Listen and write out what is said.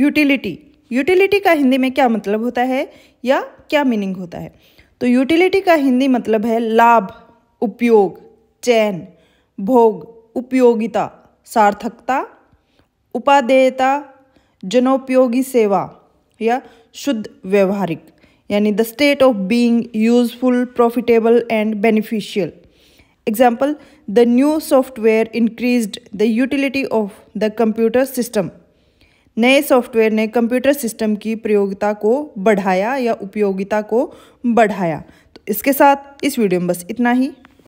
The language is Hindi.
यूटिलिटी यूटिलिटी का हिंदी में क्या मतलब होता है या क्या मीनिंग होता है तो यूटिलिटी का हिंदी मतलब है लाभ उपयोग चैन भोग उपयोगिता सार्थकता उपादेयता जनोपयोगी सेवा या शुद्ध व्यवहारिक यानी the state of being useful profitable and beneficial example the new software increased the utility of the computer system नए सॉफ्टवेयर ने कंप्यूटर सिस्टम की प्रयोगिता को बढ़ाया या उपयोगिता को बढ़ाया तो इसके साथ इस वीडियो में बस इतना ही